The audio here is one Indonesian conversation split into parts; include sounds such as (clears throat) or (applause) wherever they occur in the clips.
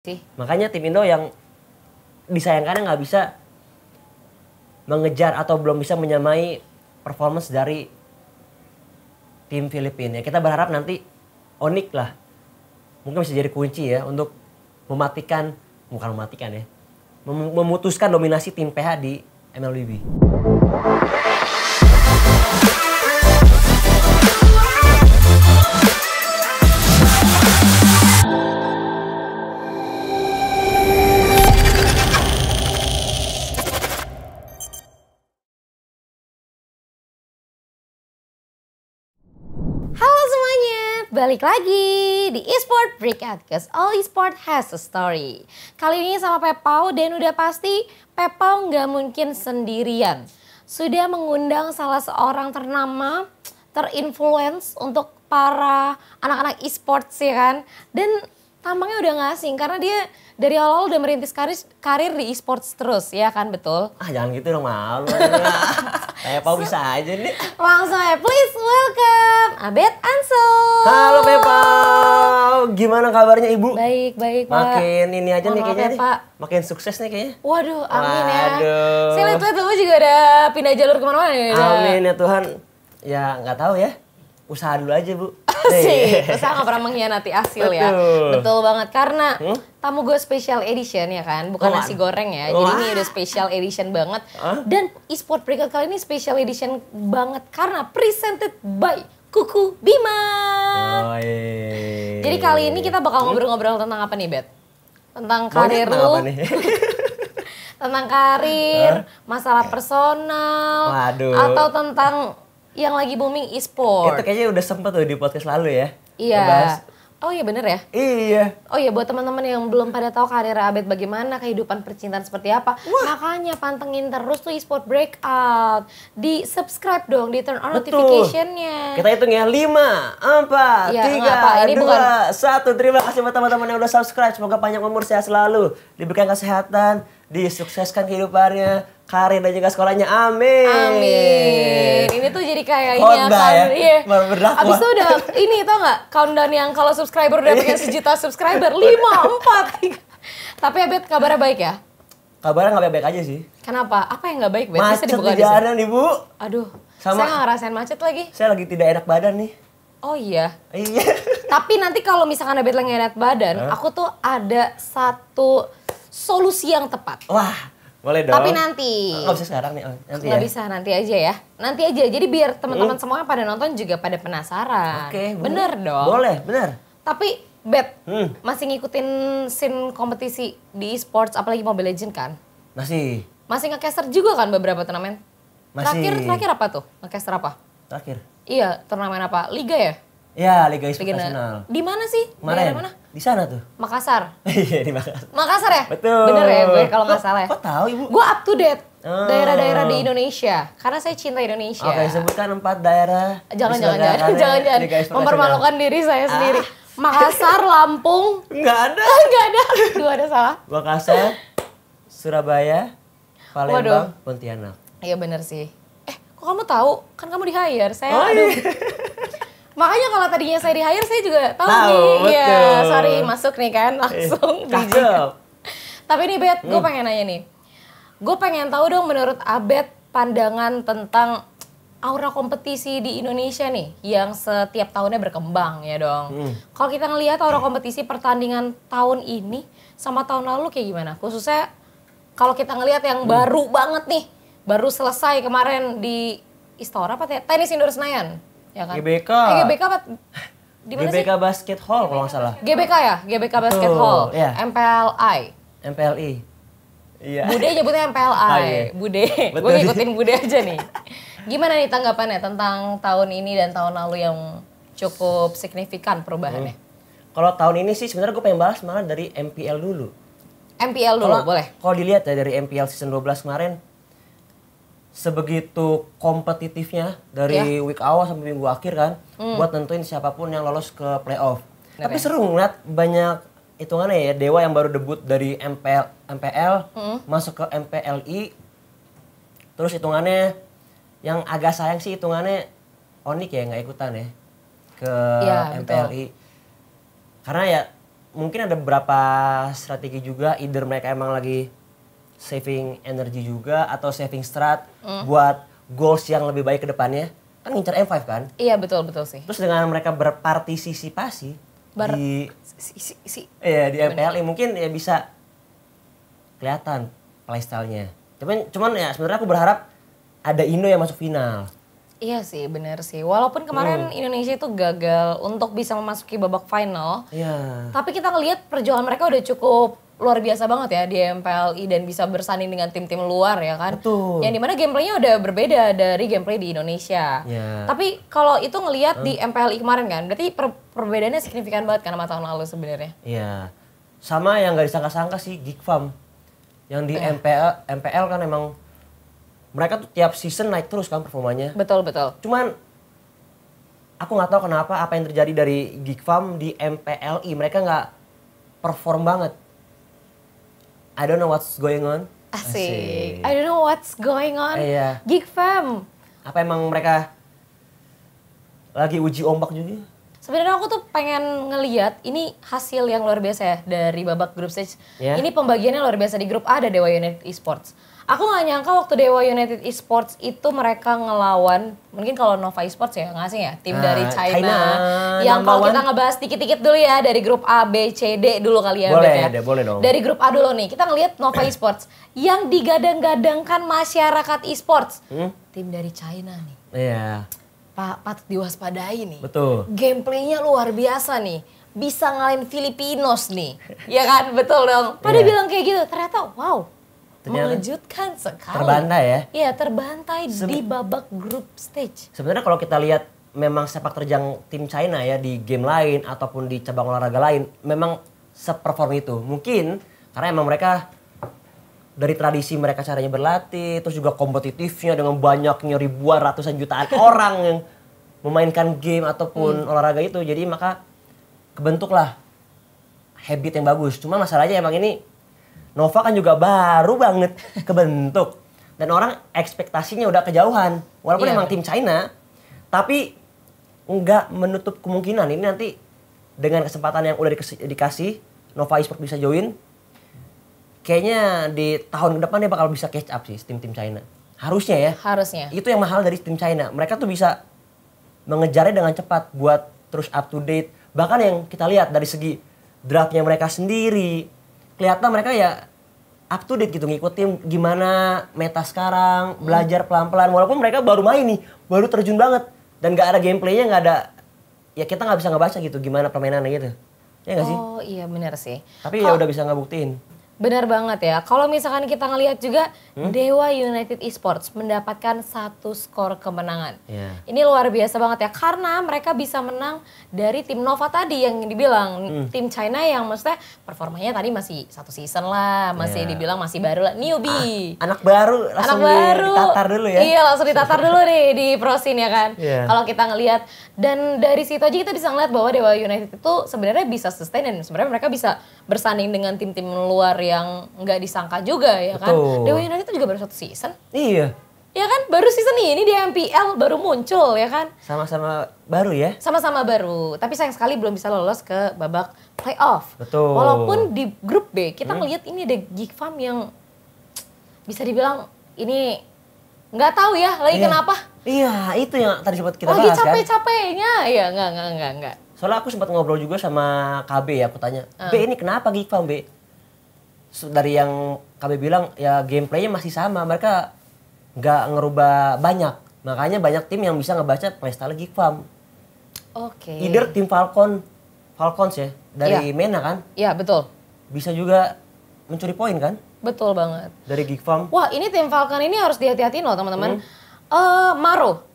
sih. Makanya tim Indo yang disayangkannya nggak bisa mengejar atau belum bisa menyamai performance dari tim Filipina. Kita berharap nanti Onik lah mungkin bisa jadi kunci ya untuk mematikan bukan mematikan ya memutuskan dominasi tim PH di MLBB. balik lagi di eSport Breakout Cause all eSport has a story Kali ini sama Pepau dan udah pasti Pepau nggak mungkin sendirian Sudah mengundang salah seorang ternama terinfluence untuk para anak-anak esports ya kan Dan tampangnya udah nggak asing karena dia dari awal udah merintis karir karir di esports terus ya kan betul? Ah jangan gitu dong malu. (laughs) Kayak Pak bisa aja nih. Langsung ya please welcome Abed Ansel. Halo Pepo Gimana kabarnya Ibu? Baik, baik Pak. Makin ini aja nih kayaknya. Ya, nih. Makin sukses nih kayaknya. Waduh, amin ya. Waduh. Saya lihat-lihat kamu juga ada pindah jalur kemana-mana ya. Amin ya Tuhan. Ya nggak tahu ya. Usaha dulu aja Bu (laughs) sih. Iya. Usaha gak pernah mengkhianati hasil ya. Betul banget karena hmm? tamu gue special edition ya kan, bukan Luan. nasi goreng ya. Luan. Jadi ini udah special edition banget. Huh? Dan e-sport berikut kali ini special edition banget karena presented by Kuku Bima. Oh, iya. Jadi kali ini kita bakal hmm? ngobrol-ngobrol tentang apa nih, Bet? (laughs) Tentang karir lu. tentang karir, masalah personal, Waduh. atau tentang yang lagi booming e-sport. Itu kayaknya udah sempet tuh di podcast lalu ya. Iya. Oh iya bener ya? Iya. Oh iya buat teman-teman yang belum pada tahu karir Abed bagaimana, kehidupan percintaan seperti apa. Wah. Makanya pantengin terus tuh e-sport breakout. Di subscribe dong, di turn on notification-nya. Kita hitung ya, 5, 4, ya, 3, apa. Ini 2, bukan... 1. Terima kasih buat teman-teman yang udah subscribe. Semoga panjang umur sehat selalu, diberikan kesehatan, disukseskan kehidupannya karir dan juga sekolahnya. Amin. Amin. Ini tuh jadi kayak ini ya kan. Iya. Abis itu udah ini tau nggak countdown yang kalau subscriber udah pengen sejuta subscriber lima empat tiga. Tapi Abed ya, kabarnya baik ya? Kabarnya nggak baik-baik aja sih. Kenapa? Apa yang nggak baik? bet? Macet di jalan ibu. Aduh. Sama. Saya nggak ngerasain macet lagi. Saya lagi tidak enak badan nih. Oh iya. Iya. Tapi nanti kalau misalkan Abed lagi enak badan, huh? aku tuh ada satu solusi yang tepat. Wah boleh dong. Tapi nanti. Nggak bisa sekarang nih. Oh, nanti Nggak ya. bisa, nanti aja ya. Nanti aja. Jadi biar teman-teman hmm. semua pada nonton juga pada penasaran. Oke, okay, bener. dong. Boleh, bener. Tapi Bet, hmm. masih ngikutin scene kompetisi di e-sports apalagi Mobile Legends kan? Masih. Masih ngecaster juga kan beberapa turnamen? Masih. Terakhir terakhir apa tuh? Ngecaster apa? Terakhir. Iya, turnamen apa? Liga ya? Ya, Liga Esports Nasional. Di mana sih? Di Mana? Di sana tuh. Makassar. (laughs) Iya, di Makassar. Makassar ya? Betul. Bener ya gue kalau nggak salah ya. Kok tahu Ibu? Gue up to date. Oh. Daerah-daerah di Indonesia, karena saya cinta Indonesia. Oke, sebutkan empat daerah. Jangan ya, jangan jangan, jangan jangan mempermalukan diri saya ah. sendiri. Makassar, Lampung. Enggak ada. Enggak (laughs) ada. Dua ada salah. Makassar, Surabaya, Palembang, Pontianak. Iya bener sih. Eh, kok kamu tahu? Kan kamu di hire. Saya oh, aduh. Iya. (laughs) Makanya kalau tadinya saya di hire saya juga tahu, tahu nih. Iya, sorry masuk nih kan eh, langsung eh, (laughs) Tapi nih Bet, gue hmm. pengen nanya nih. Gue pengen tahu dong menurut Abed pandangan tentang aura kompetisi di Indonesia nih yang setiap tahunnya berkembang ya dong. Hmm. Kalau kita ngelihat aura kompetisi pertandingan tahun ini sama tahun lalu kayak gimana? Khususnya kalau kita ngelihat yang hmm. baru banget nih, baru selesai kemarin di Istora apa tenis indoor Senayan? ya kan? GBK. Eh, GBK apa? Di mana GBK sih? Basket Hall kalau nggak salah. GBK ya? GBK Basket Betul, Hall. Yeah. MPLI. MPLI. Iya. Bude nyebutnya MPLI. Ah, iya. Bude. (laughs) Gue ngikutin Bude aja nih. Gimana nih tanggapannya tentang tahun ini dan tahun lalu yang cukup signifikan perubahannya? Hmm. Kalau tahun ini sih sebenarnya gue pengen bahas malah dari MPL dulu. MPL dulu, kalo, boleh. Kalau dilihat ya dari MPL season 12 kemarin, sebegitu kompetitifnya dari yeah. week awal sampai minggu akhir kan mm. buat nentuin siapapun yang lolos ke playoff. Bener Tapi ya. seru ngeliat banyak hitungannya ya Dewa yang baru debut dari MPL MPL mm. masuk ke MPLI terus hitungannya yang agak sayang sih hitungannya Onik ya nggak ikutan ya ke ya, MPLI. Betul. Karena ya mungkin ada beberapa strategi juga either mereka emang lagi saving energi juga atau saving strat mm. buat goals yang lebih baik ke depannya? Kan ngincer M5 kan? Iya betul betul sih. Terus dengan mereka berpartisipasi Ber di si, si, si. Iya, di MPLI e mungkin ya bisa kelihatan playstyle-nya. Cuman cuman ya sebenarnya aku berharap ada Indo yang masuk final. Iya sih, bener sih. Walaupun kemarin hmm. Indonesia itu gagal untuk bisa memasuki babak final, yeah. tapi kita ngelihat perjuangan mereka udah cukup luar biasa banget ya di MPLI dan bisa bersanding dengan tim-tim luar ya kan. Betul. Yang dimana gameplaynya udah berbeda dari gameplay di Indonesia. Ya. Tapi kalau itu ngelihat di MPLI kemarin kan, berarti per perbedaannya signifikan banget karena sama tahun lalu sebenarnya. Iya. Sama yang nggak disangka-sangka sih Geek Farm. Yang di eh. Oh, ya. MPL MPL kan emang mereka tuh tiap season naik terus kan performanya. Betul betul. Cuman aku nggak tahu kenapa apa yang terjadi dari Geek Farm di MPLI mereka nggak perform banget I don't know what's going on. Asik. Asik. I don't know what's going on. yeah. Iya. Geek Fam. Apa emang mereka lagi uji ombak juga? Sebenarnya aku tuh pengen ngeliat ini hasil yang luar biasa ya dari babak grup stage. Yeah. Ini pembagiannya luar biasa di grup A ada Dewa United Esports. Aku nggak nyangka waktu Dewa United Esports itu mereka ngelawan mungkin kalau Nova Esports ya nggak sih ya tim nah, dari China, China yang kalau kita ngebahas dikit-dikit dulu ya dari grup A B C D dulu kali ya boleh ya. Ada, boleh dong dari grup A dulu nih kita ngelihat Nova Esports yang digadang-gadangkan masyarakat esports hmm? tim dari China nih iya yeah. pak patut diwaspadai nih betul gameplaynya luar biasa nih bisa ngalahin Filipinos nih ya kan betul dong pada yeah. bilang kayak gitu ternyata wow Ternyata mengejutkan sekali. Terbantai ya? Iya, terbantai Se di babak grup stage. Sebenarnya kalau kita lihat memang sepak terjang tim China ya di game lain ataupun di cabang olahraga lain memang seperform itu. Mungkin karena emang mereka dari tradisi mereka caranya berlatih, terus juga kompetitifnya dengan banyaknya ribuan ratusan jutaan (laughs) orang yang memainkan game ataupun hmm. olahraga itu. Jadi maka kebentuklah habit yang bagus. Cuma masalahnya emang ini Nova kan juga baru banget kebentuk dan orang ekspektasinya udah kejauhan walaupun yeah. emang tim China tapi nggak menutup kemungkinan ini nanti dengan kesempatan yang udah dikasih Nova Esports bisa join kayaknya di tahun ke depan dia bakal bisa catch up sih tim-tim China harusnya ya harusnya itu yang mahal dari tim China mereka tuh bisa mengejarnya dengan cepat buat terus up to date bahkan yang kita lihat dari segi draftnya mereka sendiri kelihatan mereka ya up to date gitu ngikutin gimana meta sekarang hmm. belajar pelan-pelan walaupun mereka baru main nih baru terjun banget dan gak ada gameplaynya nggak ada ya kita nggak bisa ngebaca gitu gimana permainannya gitu ya gak sih oh iya benar sih tapi Kalo... ya udah bisa ngebuktiin Benar banget ya. Kalau misalkan kita ngelihat juga hmm? Dewa United Esports mendapatkan satu skor kemenangan. Yeah. Ini luar biasa banget ya karena mereka bisa menang dari tim Nova tadi yang dibilang hmm. tim China yang maksudnya performanya tadi masih satu season lah, masih yeah. dibilang masih baru lah, newbie. Ah, anak baru langsung anak baru. ditatar dulu ya. Iya, langsung ditatar dulu nih di prosin ya kan. Yeah. Kalau kita ngelihat dan dari situ aja kita bisa ngeliat bahwa Dewa United itu sebenarnya bisa sustain dan sebenarnya mereka bisa bersanding dengan tim-tim luar yang nggak disangka juga ya kan. Betul. Dewa United itu juga baru satu season. Iya. Ya kan, baru season ini di MPL baru muncul ya kan. Sama-sama baru ya. Sama-sama baru, tapi sayang sekali belum bisa lolos ke babak playoff. Betul. Walaupun di grup B kita hmm. melihat ini ada Geek Farm yang bisa dibilang ini nggak tahu ya lagi iya. kenapa. Iya, itu yang tadi sempat kita lagi bahas capek -capeknya. kan. Lagi capek-capeknya. Iya, enggak enggak enggak enggak. Soalnya aku sempat ngobrol juga sama KB ya, aku tanya, uh. Ah. B ini kenapa Geekfam B? Dari yang KB bilang ya gameplaynya masih sama, mereka nggak ngerubah banyak. Makanya banyak tim yang bisa ngebaca playstyle Geekfam. Oke. Okay. Either tim Falcon, Falcons ya, dari yeah. Mena ya kan? Iya, yeah, betul. Bisa juga mencuri poin kan? Betul banget. Dari Geekfam. Wah, ini tim Falcon ini harus dihati-hatiin loh teman-teman. Hmm. Uh, Maro,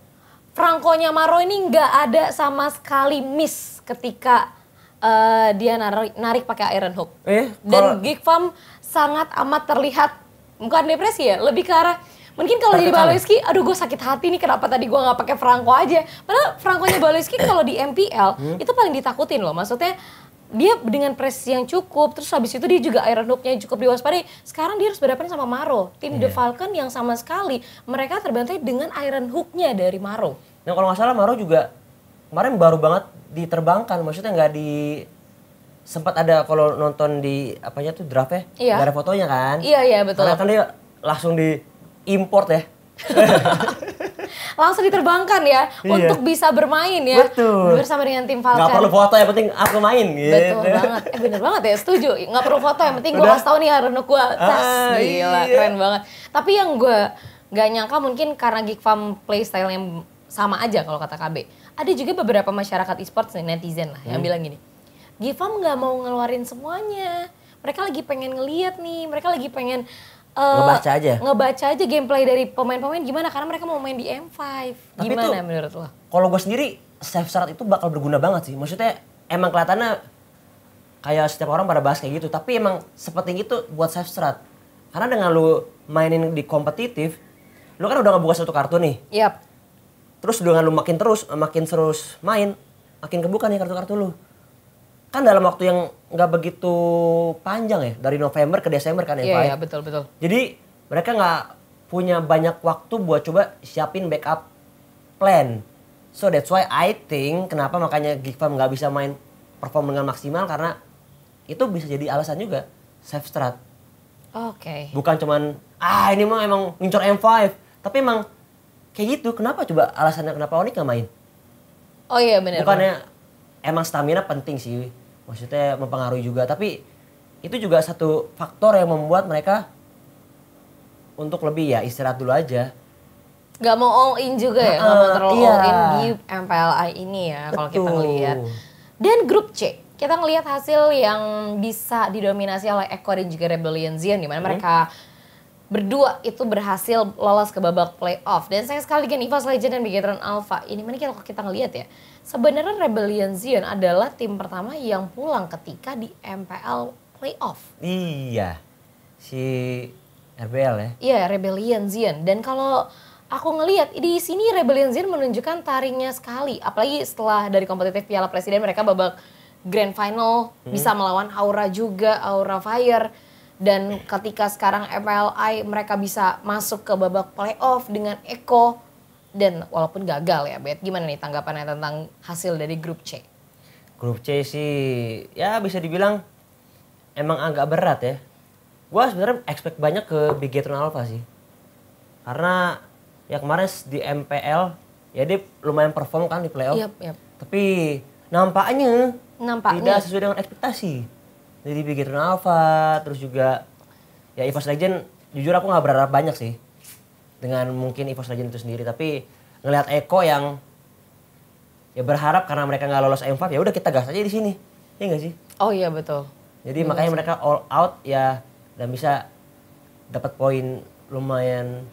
Frankonya Maro ini nggak ada sama sekali miss ketika uh, dia narik, narik pakai Iron Hook. Eh, Dan Geek Farm sangat amat terlihat bukan depresi ya, lebih ke arah mungkin kalau jadi Baloiski, aduh gue sakit hati nih kenapa tadi gue nggak pakai Franco aja. Padahal franco Baloiski kalau di MPL hmm? itu paling ditakutin loh. Maksudnya dia dengan presi yang cukup terus habis itu dia juga Iron Hook-nya cukup diwaspadai sekarang dia harus berhadapan sama Maro tim yeah. The iya. Falcon yang sama sekali mereka terbantai dengan Iron Hook-nya dari Maro nah kalau nggak salah Maro juga kemarin baru banget diterbangkan maksudnya nggak di sempat ada kalau nonton di apa apanya tuh draft ya yeah. ada fotonya kan iya yeah, iya yeah, betul karena kan dia langsung di import ya (laughs) (laughs) langsung diterbangkan ya iya. untuk bisa bermain ya Betul. bersama dengan tim Falcon. Gak perlu foto yang penting aku main gitu. Betul banget. Eh bener banget ya setuju. Gak perlu foto yang penting gue kasih tau nih Haruno gue ah, tas. Ah, Gila iya. keren banget. Tapi yang gue gak nyangka mungkin karena Geek Farm playstyle yang sama aja kalau kata KB. Ada juga beberapa masyarakat esports nih netizen lah hmm. yang bilang gini. Geek Farm gak mau ngeluarin semuanya mereka lagi pengen ngeliat nih, mereka lagi pengen uh, ngebaca aja ngebaca aja gameplay dari pemain-pemain gimana karena mereka mau main di M5 Tapi gimana itu, menurut lo? Kalau gue sendiri save syarat itu bakal berguna banget sih maksudnya emang kelihatannya kayak setiap orang pada bahas kayak gitu tapi emang seperti itu buat save syarat karena dengan lu mainin di kompetitif lu kan udah ngebuka satu kartu nih Yap. terus dengan lu makin terus makin terus main makin kebuka nih kartu-kartu lu kan dalam waktu yang nggak begitu panjang ya dari November ke Desember kan ya yeah, Pak. Ya? Iya, betul betul. Jadi mereka nggak punya banyak waktu buat coba siapin backup plan. So that's why I think kenapa makanya Gifam nggak bisa main perform dengan maksimal karena itu bisa jadi alasan juga save strat. Oke. Okay. Bukan cuman ah ini mah emang ngincor M5, tapi emang kayak gitu. Kenapa coba alasannya kenapa Onik nggak main? Oh iya benar. Bukannya emang stamina penting sih maksudnya mempengaruhi juga tapi itu juga satu faktor yang membuat mereka untuk lebih ya istirahat dulu aja nggak mau all in juga ya, nggak mau terlalu iya. all in di MPLI ini ya kalau kita ngelihat. Dan grup C, kita ngelihat hasil yang bisa didominasi oleh Eko dan juga Rebellion Zion di mana hmm. mereka berdua itu berhasil lolos ke babak playoff. Dan sayang sekali lagi Evos Legend dan Bigetron Alpha ini mana kalau kita ngelihat ya Sebenarnya Rebellion Zion adalah tim pertama yang pulang ketika di MPL playoff. Iya. Si RBL ya. Iya, Rebellion Zion. Dan kalau aku ngelihat di sini Rebellion Zion menunjukkan taringnya sekali, apalagi setelah dari kompetitif Piala Presiden mereka babak grand final hmm. bisa melawan Aura juga, Aura Fire dan iya. ketika sekarang MLI mereka bisa masuk ke babak playoff dengan Eko dan walaupun gagal ya Bet, gimana nih tanggapannya tentang hasil dari grup C? Grup C sih ya bisa dibilang emang agak berat ya. Gue sebenarnya expect banyak ke Big Bigetron Alpha sih. Karena ya kemarin di MPL ya dia lumayan perform kan di playoff. Yep, yep. Tapi nampaknya, nampaknya tidak sesuai dengan ekspektasi. Jadi Big Bigetron Alpha terus juga ya Evas Legend jujur aku nggak berharap banyak sih dengan mungkin EVOS Legend itu sendiri tapi ngelihat Eko yang ya berharap karena mereka nggak lolos M4 ya udah kita gas aja di sini ya nggak sih oh iya betul jadi betul. Iya makanya mereka all out ya dan bisa dapat poin lumayan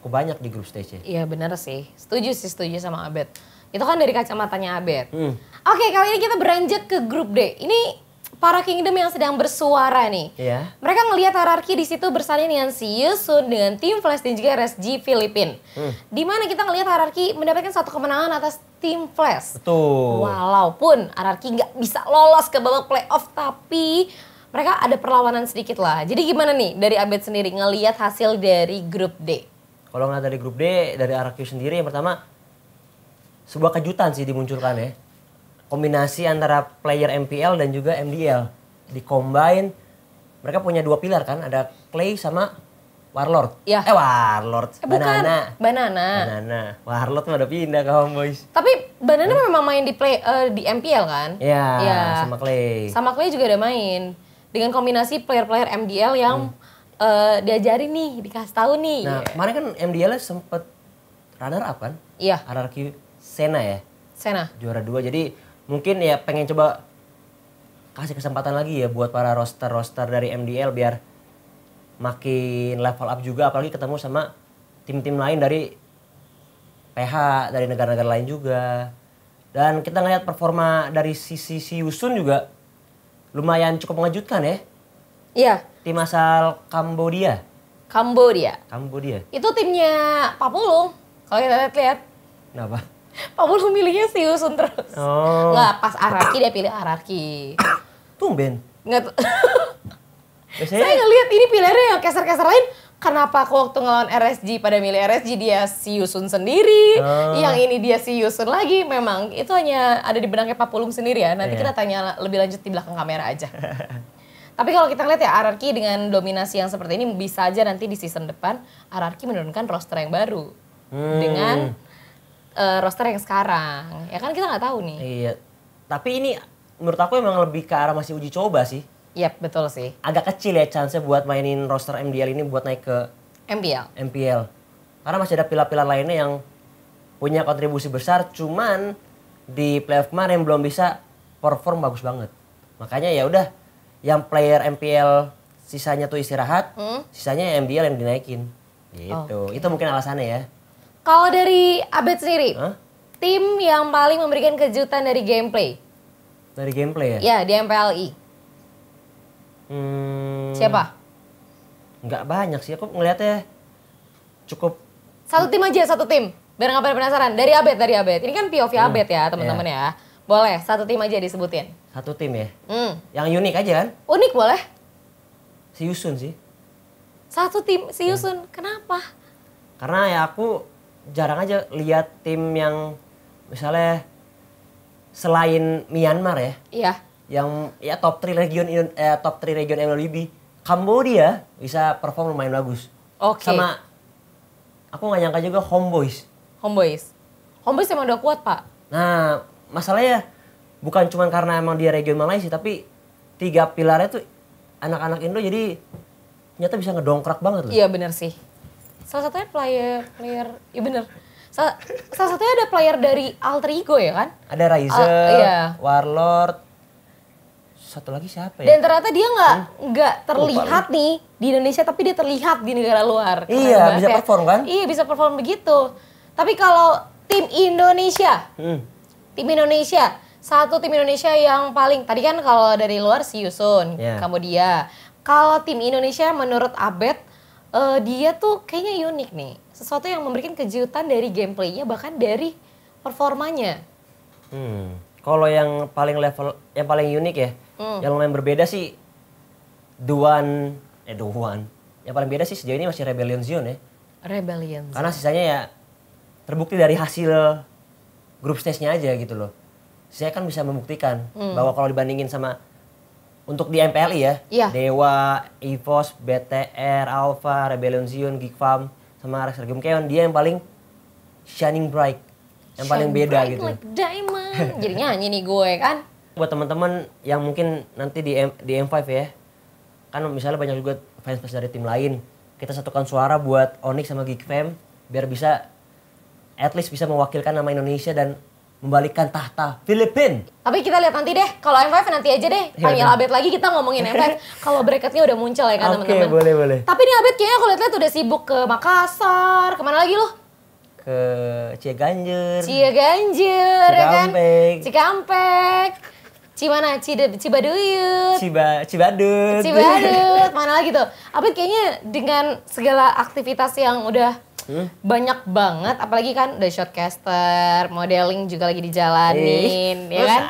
cukup banyak di grup stage Iya benar sih. Setuju sih setuju sama Abed. Itu kan dari kacamatanya Abed. Hmm. Oke, kali ini kita beranjak ke grup D. Ini para kingdom yang sedang bersuara nih. Yeah. Mereka ngelihat hierarki di situ bersanding dengan Si Yusun e dengan tim Flash dan juga RSG Filipin. Hmm. Di mana kita ngelihat hierarki mendapatkan satu kemenangan atas tim Flash. Betul. Walaupun hierarki nggak bisa lolos ke babak playoff tapi mereka ada perlawanan sedikit lah. Jadi gimana nih dari Abed sendiri ngelihat hasil dari grup D? Kalau nggak dari grup D, dari Araki sendiri yang pertama sebuah kejutan sih dimunculkan ya kombinasi antara player MPL dan juga MDL di mereka punya dua pilar kan ada Clay sama Warlord. Ya. Eh Warlord. Eh, Banana. Bukan. Banana. Banana. Warlord udah pindah ke boys. Tapi Banana eh? memang main di play uh, di MPL kan? Iya. Ya. Sama Clay. Sama Clay juga ada main dengan kombinasi player-player MDL yang hmm. uh, diajarin nih dikasih tahu nih. Nah kemarin kan MDL sempet runner up kan? Iya. RRQ Sena ya. Sena. Juara dua jadi mungkin ya pengen coba kasih kesempatan lagi ya buat para roster-roster dari MDL biar makin level up juga apalagi ketemu sama tim-tim lain dari PH dari negara-negara lain juga dan kita ngeliat performa dari sisi si Yusun juga lumayan cukup mengejutkan ya iya tim asal Kambodia Kambodia Kambodia itu timnya Papulung kalau kita lihat-lihat kenapa (laughs) Pak Paul milihnya si Yusun terus. Oh. Nggak, pas Araki dia pilih Araki. (coughs) Tumben. Nggak (coughs) Biasanya... Saya ngelihat ini pilihannya yang keser-keser lain. Kenapa aku waktu ngelawan RSG pada milih RSG dia si Yusun sendiri, oh. yang ini dia si Yusun lagi. Memang itu hanya ada di benangnya Pak Pulung sendiri ya. Nanti yeah. kita tanya lebih lanjut di belakang kamera aja. (laughs) Tapi kalau kita lihat ya RRQ dengan dominasi yang seperti ini bisa aja nanti di season depan RRQ menurunkan roster yang baru hmm. dengan uh, roster yang sekarang. Ya kan kita nggak tahu nih. Iya. Tapi ini menurut aku emang lebih ke arah masih uji coba sih. Iya yep, betul sih. Agak kecil ya chance buat mainin roster MDL ini buat naik ke MPL. MPL. Karena masih ada pilar-pilar lainnya yang punya kontribusi besar, cuman di playoff kemarin belum bisa perform bagus banget. Makanya ya udah, yang player MPL sisanya tuh istirahat, hmm? sisanya MDL yang dinaikin. Gitu. Okay. Itu mungkin alasannya ya. Kalau dari Abed sendiri, huh? tim yang paling memberikan kejutan dari gameplay? Dari gameplay ya? Ya, di MPLI. Hmm, Siapa? Enggak banyak sih, aku ngeliatnya cukup... Satu tim aja, satu tim. Biar nggak pada penasaran. Dari Abed, dari Abed. Ini kan POV hmm. Abed ya, iya. teman-teman yeah. ya. Boleh, satu tim aja disebutin. Satu tim ya? Hmm. Yang unik aja kan? Unik boleh. Si Yusun sih. Satu tim, si hmm. Yusun. Hmm. Kenapa? Karena ya aku jarang aja lihat tim yang misalnya selain Myanmar ya. Iya. Yang ya top 3 region eh, top 3 region MLB. Kamboja bisa perform lumayan bagus. Oke. Okay. Sama aku nggak nyangka juga Homeboys. Homeboys. Homeboys emang udah kuat, Pak. Nah, masalahnya bukan cuma karena emang dia region Malaysia tapi tiga pilarnya tuh anak-anak Indo jadi nyata bisa ngedongkrak banget loh. Iya benar sih salah satunya player player iya bener salah, salah satunya ada player dari alter ego ya kan ada Ryze uh, ah, iya. warlord satu lagi siapa ya dan ternyata dia nggak hmm? nggak hmm? terlihat Lupa, nih di Indonesia tapi dia terlihat di negara luar iya bisa ya. perform kan iya bisa perform begitu tapi kalau tim Indonesia hmm. tim Indonesia satu tim Indonesia yang paling tadi kan kalau dari luar si Yusun yeah. kamu dia kalau tim Indonesia menurut Abed uh, dia tuh kayaknya unik nih. Sesuatu yang memberikan kejutan dari gameplaynya bahkan dari performanya. Hmm. Kalau yang paling level yang paling unik ya, hmm. yang lumayan berbeda sih Duan eh Duan. Yang paling beda sih sejauh ini masih Rebellion Zone ya. Rebellion. Zone. Karena sisanya ya terbukti dari hasil grup stage-nya aja gitu loh. Saya kan bisa membuktikan hmm. bahwa kalau dibandingin sama untuk di MPLI ya. Iya. Dewa, Evos, BTR, Alpha, Rebellion Zion, Geek Farm sama Rex Regium Keon dia yang paling shining bright. Yang shining paling beda bright gitu. Like diamond. (laughs) Jadi nyanyi nih gue kan. Buat teman-teman yang mungkin nanti di M di M5 ya. Kan misalnya banyak juga fans fans dari tim lain. Kita satukan suara buat Onyx sama Geek Fam biar bisa at least bisa mewakilkan nama Indonesia dan membalikkan tahta Filipina. Tapi kita lihat nanti deh, kalau M5 nanti aja deh. Iya, Panggil kan? Abed lagi kita ngomongin M5. (laughs) kalau bracketnya udah muncul ya kan teman-teman. Oke, boleh boleh. Tapi nih Abed kayaknya kulitnya lihat-lihat udah sibuk ke Makassar, kemana lagi loh? Ke Ciganjur. Ciganjur, Cikampek. Ya kan? Cikampek. Cimana? Cide, Cibaduyut. Ciba, Cibadut. Cibadut. (laughs) Mana lagi tuh? Abed kayaknya dengan segala aktivitas yang udah hmm? banyak banget apalagi kan udah shortcaster, modeling juga lagi dijalanin eh. ya kan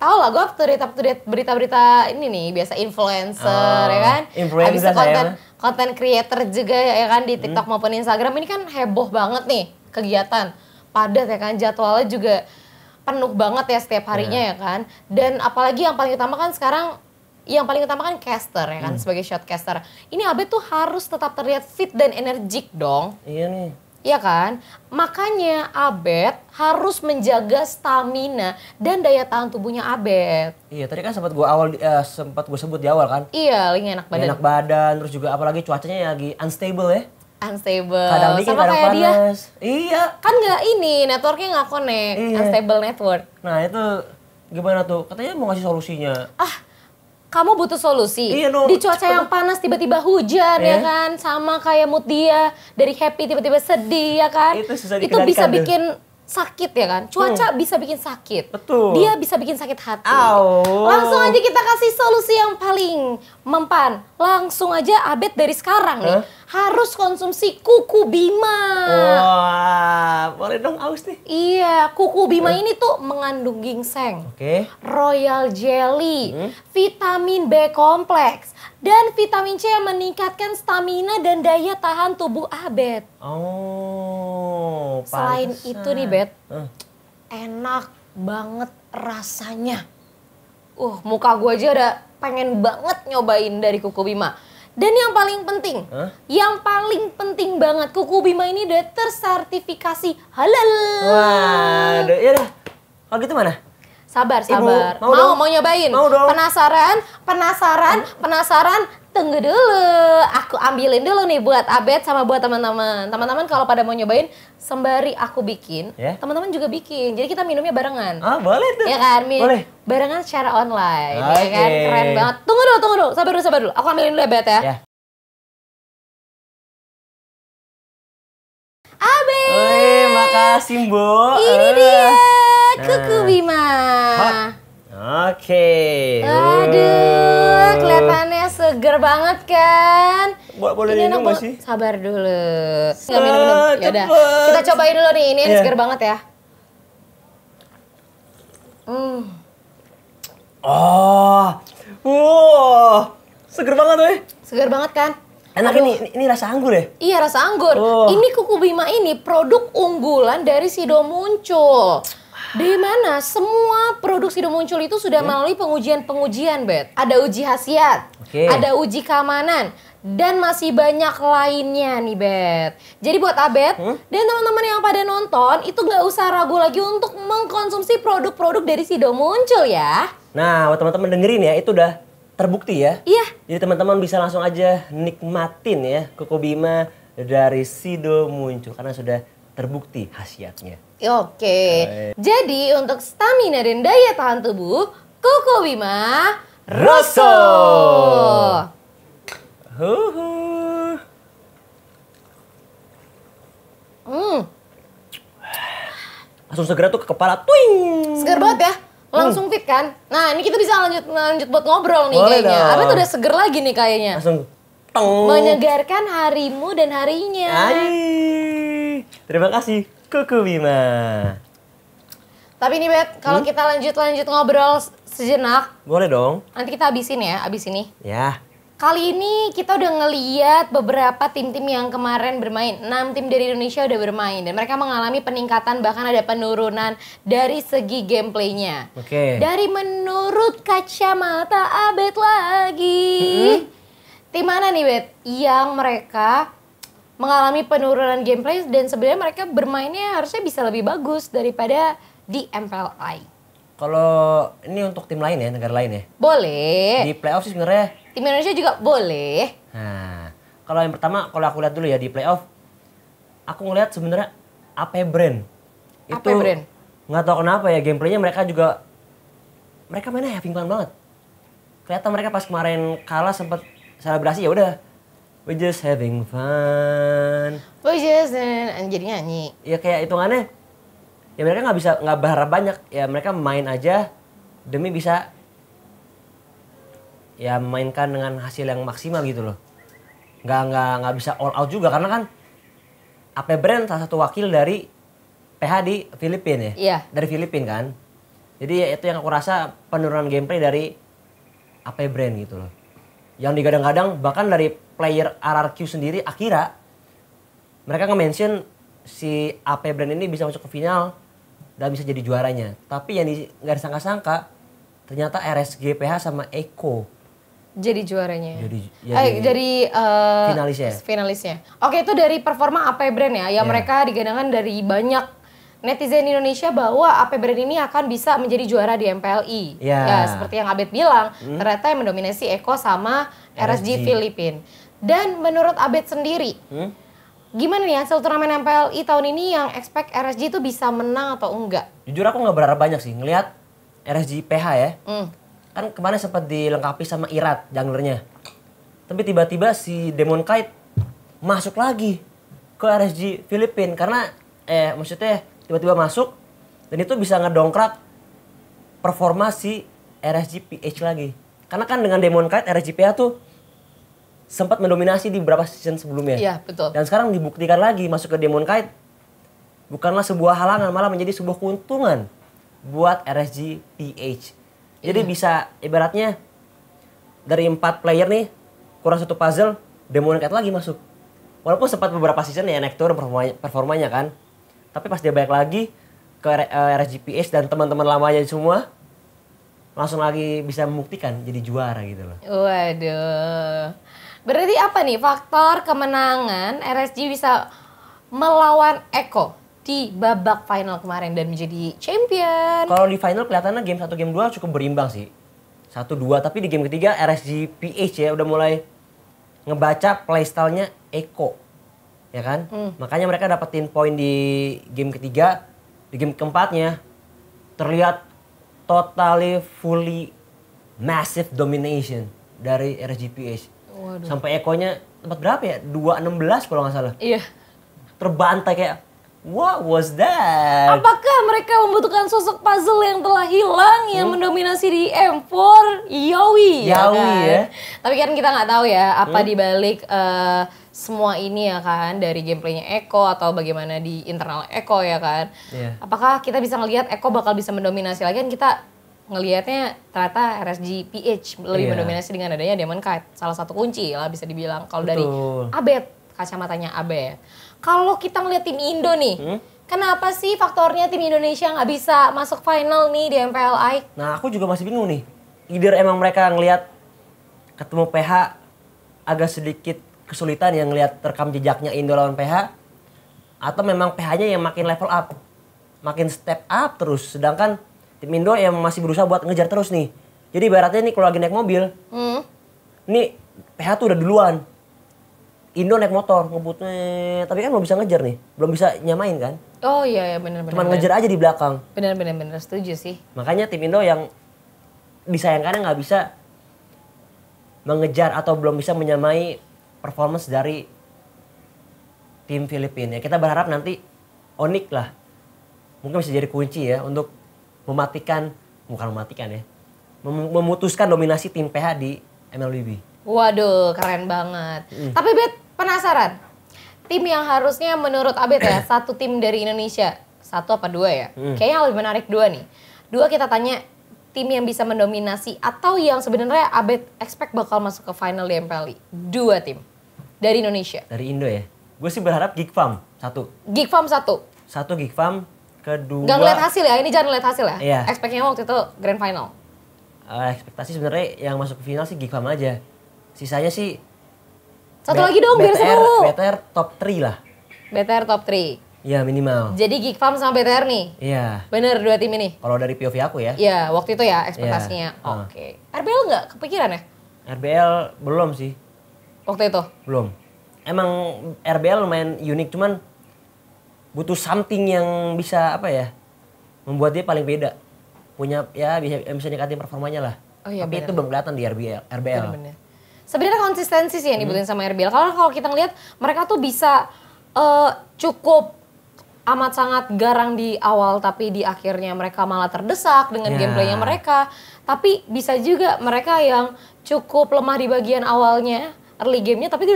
tau lah gue up to date berita-berita ini nih biasa influencer oh, ya kan influencer abis ya. konten konten creator juga ya kan di hmm. TikTok hmm. maupun Instagram ini kan heboh banget nih kegiatan padat ya kan jadwalnya juga penuh banget ya setiap harinya yeah. ya kan dan apalagi yang paling utama kan sekarang yang paling utama kan caster ya kan hmm. sebagai shotcaster. Ini Abe tuh harus tetap terlihat fit dan energik dong. Iya nih. Iya kan? Makanya Abed harus menjaga stamina dan daya tahan tubuhnya Abed. Iya, tadi kan sempat gua awal uh, sempat gua sebut di awal kan? Iya, lagi enak badan. Enak badan terus juga apalagi cuacanya ya lagi unstable ya. Unstable. Kadang dingin, kadang panas. Dia, iya. Kan nggak ini, networknya nggak connect. Iya. Unstable network. Nah, itu gimana tuh? Katanya mau ngasih solusinya. Ah, kamu butuh solusi. Iya, no. Di cuaca yang panas tiba-tiba hujan eh. ya iya. kan, sama kayak mood dia dari happy tiba-tiba sedih ya kan. Itu susah Itu bisa bikin sakit ya kan. Cuaca hmm. bisa bikin sakit. Betul. Dia bisa bikin sakit hati. Ow. Langsung aja kita kasih solusi yang paling mempan. Langsung aja abet dari sekarang huh? nih harus konsumsi kuku bima. Wah, boleh dong aus nih. Iya, kuku bima ini tuh mengandung ginseng, okay. royal jelly, hmm. vitamin B kompleks, dan vitamin C yang meningkatkan stamina dan daya tahan tubuh abet. Oh, pantesan. Selain itu nih, Bet, hmm. Eh. enak banget rasanya. Uh, muka gue aja ada pengen banget nyobain dari kuku bima dan yang paling penting, huh? yang paling penting banget, kuku Bima ini udah tersertifikasi halal. Waduh, ya udah. Kalau gitu mana? Sabar, eh, sabar. Ibu, mau, mau, dong. mau nyobain. Mau dong. Penasaran, penasaran, penasaran. Tunggu dulu, aku ambilin dulu nih buat Abed sama buat teman-teman. Teman-teman kalau pada mau nyobain, sembari aku bikin, yeah. teman-teman juga bikin. Jadi kita minumnya barengan. Ah, boleh tuh. Ya kan, min boleh. barengan secara online. Okay. Ya kan, keren banget. Tunggu dulu, tunggu dulu. Sabar dulu, sabar dulu. Aku ambilin dulu ya, Bet ya. Yeah. Abe. makasih, Bu. Ini ah. dia. Kukubima. Ah. Kuku Bima. Oke. Okay. Aduh, kelihatannya seger banget kan? boleh ini enak Sabar dulu. Enggak minum-minum. Ya udah. Kita cobain dulu nih. Ini yeah. segar banget ya. Hmm. Oh. Ah. Wow. segar banget weh. segar banget kan? Enak ini, ini rasa anggur ya? Iya rasa anggur. Ini kuku bima ini produk unggulan dari Sido Muncul. Di mana semua produk Sido Muncul itu sudah iya. melalui pengujian-pengujian, Bet. Ada uji khasiat, okay. ada uji keamanan, dan masih banyak lainnya nih Bet. Jadi buat Abet huh? dan teman-teman yang pada nonton itu nggak usah ragu lagi untuk mengkonsumsi produk-produk dari Sido Muncul ya. Nah, buat teman-teman dengerin ya, itu udah terbukti ya. Iya. Jadi teman-teman bisa langsung aja nikmatin ya Koko Bima dari Sido Muncul karena sudah terbukti khasiatnya. Oke. Okay. Jadi untuk stamina dan daya tahan tubuh, Koko Bima Rosso. Huhu. Hmm. Langsung segera tuh ke kepala, twing. Seger banget ya langsung fit kan? Nah ini kita bisa lanjut lanjut buat ngobrol nih Boleh kayaknya. Dong. tuh udah seger lagi nih kayaknya. Langsung teng. Menyegarkan harimu dan harinya. Hai. Terima kasih Kuku Bima. Tapi nih Bet, kalau hmm? kita lanjut lanjut ngobrol sejenak. Boleh dong. Nanti kita habisin ya, abis ini. Ya. Kali ini kita udah ngeliat beberapa tim-tim yang kemarin bermain. 6 tim dari Indonesia udah bermain dan mereka mengalami peningkatan bahkan ada penurunan dari segi gameplaynya. Oke. Okay. Dari menurut kacamata Abed lagi, mm -hmm. tim mana nih Bet yang mereka mengalami penurunan gameplay dan sebenarnya mereka bermainnya harusnya bisa lebih bagus daripada di MPLI? Kalau ini untuk tim lain ya, negara lain ya? Boleh. Di playoff sih sebenarnya. Tim Indonesia juga boleh. Nah, kalau yang pertama, kalau aku lihat dulu ya di playoff, aku ngelihat sebenarnya apa ya Brand. Ya Itu, Brand. Nggak tahu kenapa ya gameplaynya mereka juga mereka mainnya having fun banget. Kelihatan mereka pas kemarin kalah sempat selebrasi ya udah we just having fun. We just and eh, jadi nyanyi. Ya kayak hitungannya ya mereka nggak bisa nggak berharap banyak ya mereka main aja demi bisa ya mainkan dengan hasil yang maksimal gitu loh nggak nggak nggak bisa all out juga karena kan AP Brand salah satu wakil dari PH di Filipina ya yeah. dari Filipina kan jadi ya, itu yang aku rasa penurunan gameplay dari AP Brand gitu loh yang digadang-gadang bahkan dari player RRQ sendiri Akira mereka nge-mention si AP Brand ini bisa masuk ke final nggak bisa jadi juaranya. Tapi yang nggak disangka-sangka ternyata RSGPH sama Eko jadi juaranya. Jadi eh, jadi, eh, jadi uh, finalisnya. Finalisnya. Oke, itu dari performa AP Brand ya. Yang yeah. mereka digadangkan dari banyak netizen Indonesia bahwa AP Brand ini akan bisa menjadi juara di MPLI. Yeah. Ya, seperti yang Abed bilang, hmm. ternyata yang mendominasi Eko sama RSG, RSG Filipin. Dan menurut Abed sendiri, hmm? Gimana nih hasil turnamen MPLI tahun ini yang expect RSG itu bisa menang atau enggak? Jujur aku nggak berharap banyak sih ngelihat RSG PH ya. Mm. Kan kemarin sempat dilengkapi sama Irat junglernya. Tapi tiba-tiba si Demon Kite masuk lagi ke RSG Filipin karena eh maksudnya tiba-tiba masuk dan itu bisa ngedongkrak performa si RSG PH lagi. Karena kan dengan Demon Kite RSG PH tuh sempat mendominasi di beberapa season sebelumnya. Iya, betul. Dan sekarang dibuktikan lagi masuk ke Demon Knight bukanlah sebuah halangan malah menjadi sebuah keuntungan buat RSG PH. E jadi iya. bisa ibaratnya dari empat player nih kurang satu puzzle Demon Knight lagi masuk. Walaupun sempat beberapa season ya naik performanya, performanya kan. Tapi pas dia balik lagi ke RSG eh, PH dan teman-teman lamanya semua langsung lagi bisa membuktikan jadi juara gitu loh. Waduh. Berarti apa nih faktor kemenangan RSG bisa melawan Eko di babak final kemarin dan menjadi champion? Kalau di final kelihatannya game 1 game 2 cukup berimbang sih. 1-2 tapi di game ketiga RSG PH ya udah mulai ngebaca playstylenya Eko. Ya kan? Hmm. Makanya mereka dapetin poin di game ketiga, di game keempatnya terlihat totally fully massive domination dari RSG RSGPH. Waduh. Sampai ekonya tempat berapa ya? 216 kalau nggak salah. Iya. Terbantai kayak What was that? Apakah mereka membutuhkan sosok puzzle yang telah hilang yang hmm? mendominasi di M4 Yowi Yowi ya, kan? ya. Tapi kan kita nggak tahu ya apa hmm? dibalik uh, semua ini ya kan dari gameplaynya Eko atau bagaimana di internal Eko ya kan? Yeah. Apakah kita bisa ngelihat Eko bakal bisa mendominasi lagi kan kita ngelihatnya ternyata RSG PH lebih yeah. mendominasi dengan adanya diamond kite. Salah satu kunci lah bisa dibilang kalau dari Abed, kacamatanya Abed. Kalau kita ngelihat tim Indo nih, hmm? kenapa sih faktornya tim Indonesia nggak bisa masuk final nih di MPLI? Nah, aku juga masih bingung nih. Either emang mereka ngelihat ketemu PH agak sedikit kesulitan yang ngelihat rekam jejaknya Indo lawan PH atau memang PH-nya yang makin level up, makin step up terus sedangkan tim Indo yang masih berusaha buat ngejar terus nih. Jadi ibaratnya nih kalau lagi naik mobil, hmm. nih PH tuh udah duluan. Indo naik motor nih, tapi kan belum bisa ngejar nih, belum bisa nyamain kan? Oh iya, iya benar-benar. Cuman ngejar aja di belakang. Benar-benar benar setuju sih. Makanya tim Indo yang disayangkannya nggak bisa mengejar atau belum bisa menyamai performance dari tim Filipina. kita berharap nanti Onik lah mungkin bisa jadi kunci ya untuk mematikan bukan mematikan ya memutuskan dominasi tim PH di MLBB. Waduh, keren banget. Mm. Tapi Bet penasaran. Tim yang harusnya menurut Abet ya (clears throat) satu tim dari Indonesia, satu apa dua ya? Mm. Kayaknya lebih menarik dua nih. Dua kita tanya tim yang bisa mendominasi atau yang sebenarnya Abet expect bakal masuk ke final di MPLI. Dua tim dari Indonesia. Dari Indo ya. Gue sih berharap Geek Farm satu. Geek Farm satu. Satu Geek Farm, kedua Gak ngeliat hasil ya ini jangan ngeliat hasil ya iya. expectnya waktu itu grand final uh, ekspektasi sebenarnya yang masuk ke final sih Gigfam aja sisanya sih satu lagi dong biar seru BTR top 3 lah BTR top 3 Iya minimal. Jadi Farm sama BTR nih. Iya. Bener dua tim ini. Kalau dari POV aku ya. Iya waktu itu ya ekspektasinya. Ya. Oke. Okay. RBL nggak kepikiran ya? RBL belum sih. Waktu itu? Belum. Emang RBL lumayan unik cuman butuh something yang bisa apa ya membuat dia paling beda punya ya bisa bisa ningkatin performanya lah oh, iya, tapi bener. itu belum kelihatan di RBL RBL sebenarnya konsistensi sih yang hmm. dibutuhin hmm. sama RBL kalau kalau kita ngelihat mereka tuh bisa uh, cukup amat sangat garang di awal tapi di akhirnya mereka malah terdesak dengan yeah. gameplaynya mereka tapi bisa juga mereka yang cukup lemah di bagian awalnya early gamenya tapi di,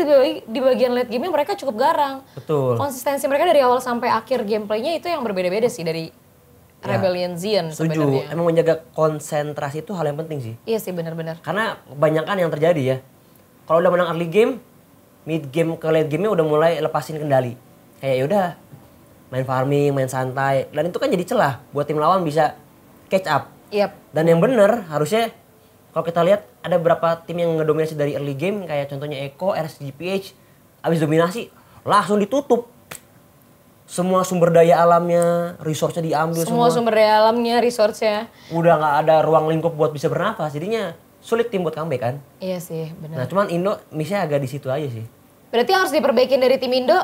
di bagian late gamenya mereka cukup garang betul konsistensi mereka dari awal sampai akhir gameplaynya itu yang berbeda-beda sih dari ya, Rebellion Zion sebenernya. emang menjaga konsentrasi itu hal yang penting sih iya sih benar-benar karena kebanyakan yang terjadi ya kalau udah menang early game mid game ke late gamenya udah mulai lepasin kendali kayak yaudah main farming main santai dan itu kan jadi celah buat tim lawan bisa catch up yep. dan yang bener harusnya kalau kita lihat ada beberapa tim yang ngedominasi dari early game kayak contohnya Eko, RSGPH abis dominasi langsung ditutup semua sumber daya alamnya, resource-nya diambil semua. Semua sumber daya alamnya, resource-nya. Udah nggak ada ruang lingkup buat bisa bernafas, jadinya sulit tim buat comeback kan? Iya sih, benar. Nah cuman Indo misalnya agak di situ aja sih. Berarti harus diperbaiki dari tim Indo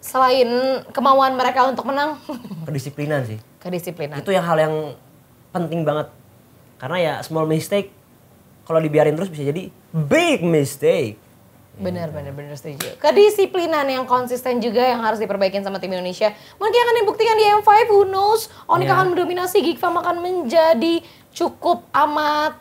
selain kemauan mereka untuk menang? (laughs) Kedisiplinan sih. Kedisiplinan. Itu yang hal yang penting banget. Karena ya small mistake kalau dibiarin terus bisa jadi big mistake. Benar, benar, benar setuju. Kedisiplinan yang konsisten juga yang harus diperbaiki sama tim Indonesia. Mungkin akan dibuktikan di M5, who knows. Onik yeah. akan mendominasi, Gigfam akan menjadi cukup amat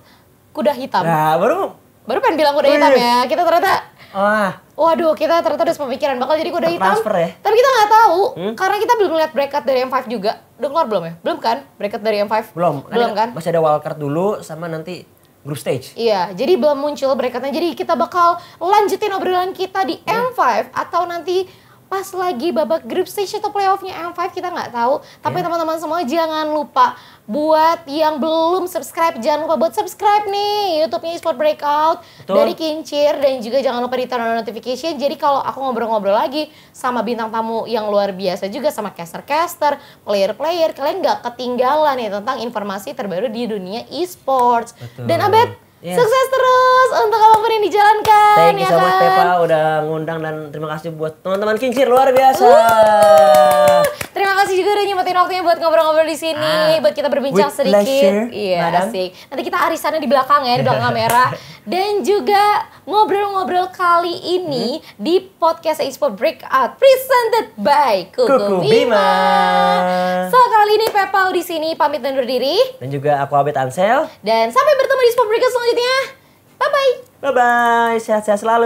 kuda hitam. Nah, baru... Baru pengen bilang kuda hitam oh, iya. ya. Kita ternyata... Ah. Waduh, kita ternyata udah pemikiran. bakal jadi kuda hitam. Transfer ya? Tapi kita nggak tahu, hmm? karena kita belum lihat bracket dari M5 juga. Udah keluar belum ya? Belum kan? Bracket dari M5? Belum. Belum kan? Masih ada wildcard dulu, sama nanti group stage. Iya, jadi belum muncul bracketnya. Jadi kita bakal lanjutin obrolan kita di M5 atau nanti pas lagi babak group stage atau playoffnya M5 kita nggak tahu. Tapi yeah. teman-teman semua jangan lupa buat yang belum subscribe jangan lupa buat subscribe nih YouTube-nya Sport Breakout Betul. dari Kincir dan juga jangan lupa di turn on notification. Jadi kalau aku ngobrol-ngobrol lagi sama bintang tamu yang luar biasa juga sama caster-caster, player-player, kalian nggak ketinggalan ya tentang informasi terbaru di dunia esports. Dan Abed Yes. Sukses terus untuk apapun yang dijalankan. Thank you ya so much kan? Tepa udah ngundang dan terima kasih buat teman-teman Kincir luar biasa. Uh kasih juga udah nyempetin waktunya buat ngobrol-ngobrol di sini, ah, buat kita berbincang sedikit. iya, sih. Nanti kita arisannya di belakang ya, di belakang (laughs) kamera. Dan juga ngobrol-ngobrol kali ini hmm? di podcast Expo Breakout presented by Kuku, Bima. Bima. So, kali ini Pepau di sini pamit dan berdiri. Dan juga aku Abed Ansel. Dan sampai bertemu di Expo Breakout selanjutnya. Bye-bye. Bye-bye. Sehat-sehat selalu.